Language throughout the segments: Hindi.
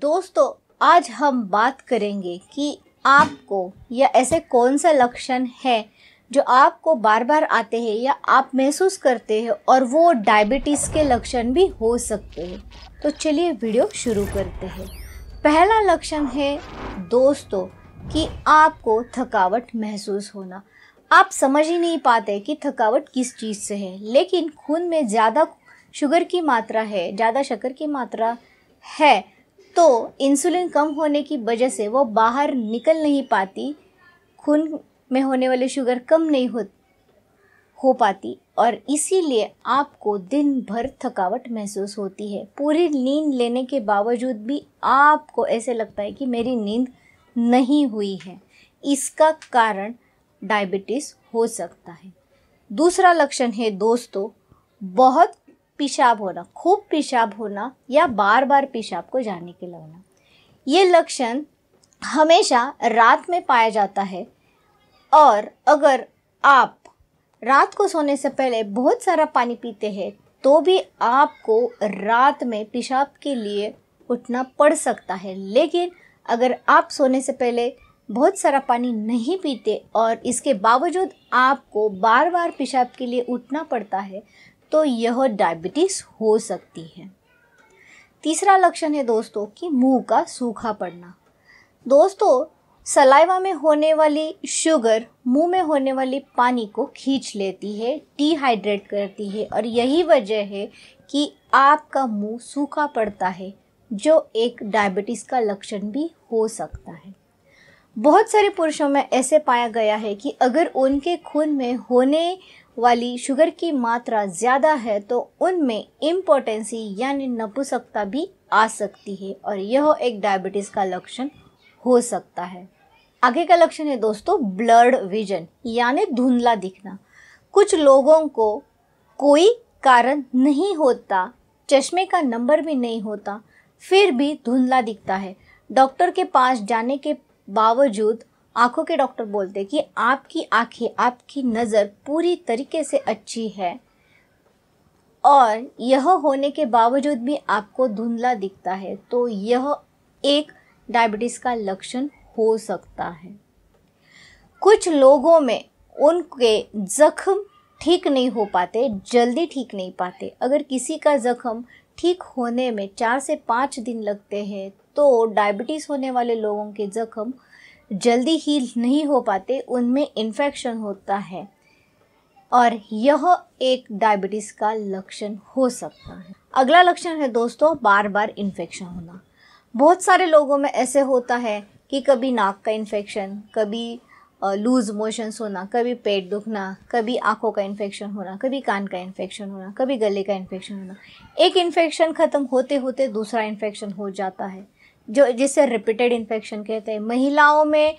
दोस्तों आज हम बात करेंगे कि आपको या ऐसे कौन सा लक्षण है जो आपको बार बार आते हैं या आप महसूस करते हैं और वो डायबिटीज़ के लक्षण भी हो सकते हैं तो चलिए वीडियो शुरू करते हैं पहला लक्षण है दोस्तों कि आपको थकावट महसूस होना आप समझ ही नहीं पाते कि थकावट किस चीज़ से है लेकिन खून में ज़्यादा शुगर की मात्रा है ज़्यादा शक्कर की मात्रा है तो इंसुलिन कम होने की वजह से वो बाहर निकल नहीं पाती खून में होने वाले शुगर कम नहीं हो हो पाती और इसीलिए आपको दिन भर थकावट महसूस होती है पूरी नींद लेने के बावजूद भी आपको ऐसे लगता है कि मेरी नींद नहीं हुई है इसका कारण डायबिटीज़ हो सकता है दूसरा लक्षण है दोस्तों बहुत पेशाब होना खूब पेशाब होना या बार बार पेशाब को जाने के लगना ये लक्षण हमेशा रात में पाया जाता है और अगर आप रात को सोने से पहले बहुत सारा पानी पीते हैं तो भी आपको रात में पेशाब के लिए उठना पड़ सकता है लेकिन अगर आप सोने से पहले बहुत सारा पानी नहीं पीते और इसके बावजूद आपको बार बार पेशाब के लिए उठना पड़ता है तो यह डायबिटीज़ हो सकती है तीसरा लक्षण है दोस्तों कि मुंह का सूखा पड़ना दोस्तों सलाइवा में होने वाली शुगर मुंह में होने वाली पानी को खींच लेती है डिहाइड्रेट करती है और यही वजह है कि आपका मुंह सूखा पड़ता है जो एक डायबिटीज़ का लक्षण भी हो सकता है बहुत सारे पुरुषों में ऐसे पाया गया है कि अगर उनके खून में होने वाली शुगर की मात्रा ज़्यादा है तो उनमें इम्पोर्टेंसी यानी नपुसकता भी आ सकती है और यह एक डायबिटीज़ का लक्षण हो सकता है आगे का लक्षण है दोस्तों ब्लर्ड विजन यानी धुंधला दिखना कुछ लोगों को कोई कारण नहीं होता चश्मे का नंबर भी नहीं होता फिर भी धुंधला दिखता है डॉक्टर के पास जाने के बावजूद आंखों के डॉक्टर बोलते कि आपकी आंखें आपकी नज़र पूरी तरीके से अच्छी है और यह होने के बावजूद भी आपको धुंधला दिखता है तो यह एक डायबिटीज़ का लक्षण हो सकता है कुछ लोगों में उनके जख्म ठीक नहीं हो पाते जल्दी ठीक नहीं पाते अगर किसी का जख्म ठीक होने में चार से पाँच दिन लगते हैं तो डायबिटीज़ होने वाले लोगों के जख्म जल्दी हील नहीं हो पाते उनमें इन्फेक्शन होता है और यह एक डायबिटीज़ का लक्षण हो सकता है अगला लक्षण है दोस्तों बार बार इन्फेक्शन होना बहुत सारे लोगों में ऐसे होता है कि कभी नाक का इन्फेक्शन कभी लूज़ मोशंस होना कभी पेट दुखना कभी आंखों का इन्फेक्शन होना कभी कान का इन्फेक्शन होना कभी गले का इन्फेक्शन होना एक इन्फेक्शन ख़त्म होते होते दूसरा इन्फेक्शन हो जाता है जो जिसे रिपीटेड इन्फेक्शन कहते हैं महिलाओं में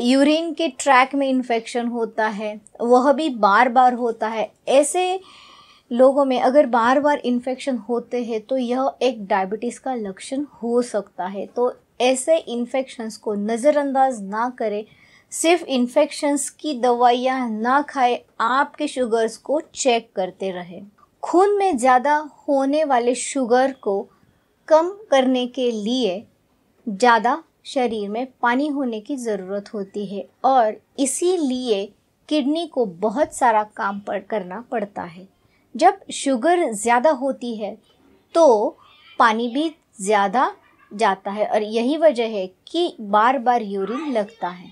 यूरिन के ट्रैक में इन्फेक्शन होता है वह भी बार बार होता है ऐसे लोगों में अगर बार बार इन्फेक्शन होते हैं तो यह एक डायबिटीज़ का लक्षण हो सकता है तो ऐसे इन्फेक्शंस को नज़रअंदाज ना करें सिर्फ इन्फेक्शंस की दवाइयाँ ना खाए आपके शुगर्स को चेक करते रहें खून में ज़्यादा होने वाले शुगर को कम करने के लिए ज़्यादा शरीर में पानी होने की ज़रूरत होती है और इसीलिए किडनी को बहुत सारा काम पर करना पड़ता है जब शुगर ज़्यादा होती है तो पानी भी ज़्यादा जाता है और यही वजह है कि बार बार यूरिन लगता है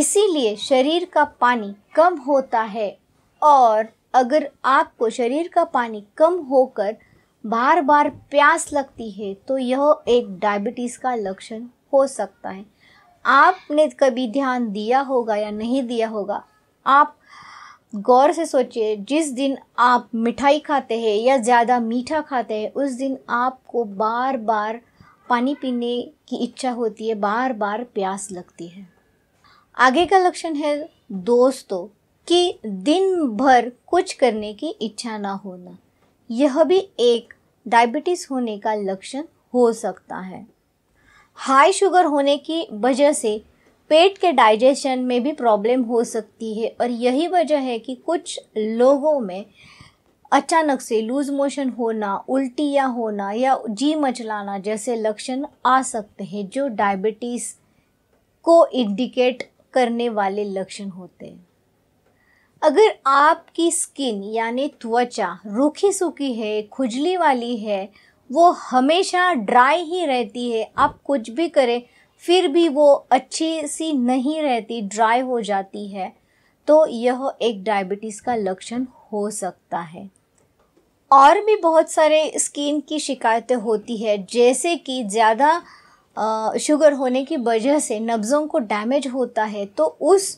इसीलिए शरीर का पानी कम होता है और अगर आपको शरीर का पानी कम होकर बार बार प्यास लगती है तो यह एक डायबिटीज़ का लक्षण हो सकता है आपने कभी ध्यान दिया होगा या नहीं दिया होगा आप गौर से सोचिए जिस दिन आप मिठाई खाते हैं या ज़्यादा मीठा खाते हैं उस दिन आपको बार बार पानी पीने की इच्छा होती है बार बार प्यास लगती है आगे का लक्षण है दोस्तों कि दिन भर कुछ करने की इच्छा ना होना यह भी एक डायबिटीज़ होने का लक्षण हो सकता है हाई शुगर होने की वजह से पेट के डाइजेशन में भी प्रॉब्लम हो सकती है और यही वजह है कि कुछ लोगों में अचानक से लूज मोशन होना उल्टियाँ होना या जी मचलाना जैसे लक्षण आ सकते हैं जो डायबिटीज़ को इंडिकेट करने वाले लक्षण होते हैं अगर आपकी स्किन यानी त्वचा रूखी सूखी है खुजली वाली है वो हमेशा ड्राई ही रहती है आप कुछ भी करें फिर भी वो अच्छी सी नहीं रहती ड्राई हो जाती है तो यह एक डायबिटीज़ का लक्षण हो सकता है और भी बहुत सारे स्किन की शिकायतें होती है जैसे कि ज़्यादा शुगर होने की वजह से नब्ज़ों को डैमेज होता है तो उस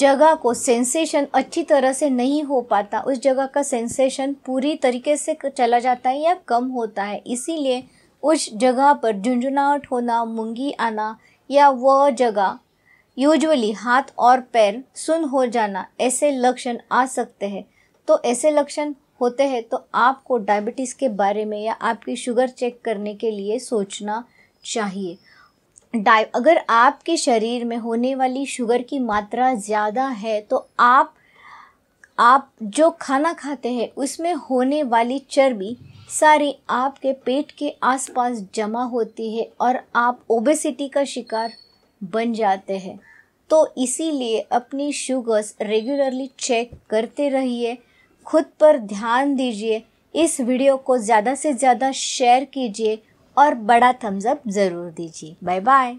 जगह को सेंसेशन अच्छी तरह से नहीं हो पाता उस जगह का सेंसेशन पूरी तरीके से चला जाता है या कम होता है इसीलिए उस जगह पर झुंझुनाहट होना मुंगी आना या वह जगह यूजुअली हाथ और पैर सुन हो जाना ऐसे लक्षण आ सकते हैं तो ऐसे लक्षण होते हैं तो आपको डायबिटीज़ के बारे में या आपकी शुगर चेक करने के लिए सोचना चाहिए डाइ अगर आपके शरीर में होने वाली शुगर की मात्रा ज़्यादा है तो आप आप जो खाना खाते हैं उसमें होने वाली चर्बी सारी आपके पेट के आसपास जमा होती है और आप ओबेसिटी का शिकार बन जाते हैं तो इसीलिए अपनी शुगर्स रेगुलरली चेक करते रहिए खुद पर ध्यान दीजिए इस वीडियो को ज़्यादा से ज़्यादा शेयर कीजिए और बड़ा थम्सअप ज़रूर दीजिए बाय बाय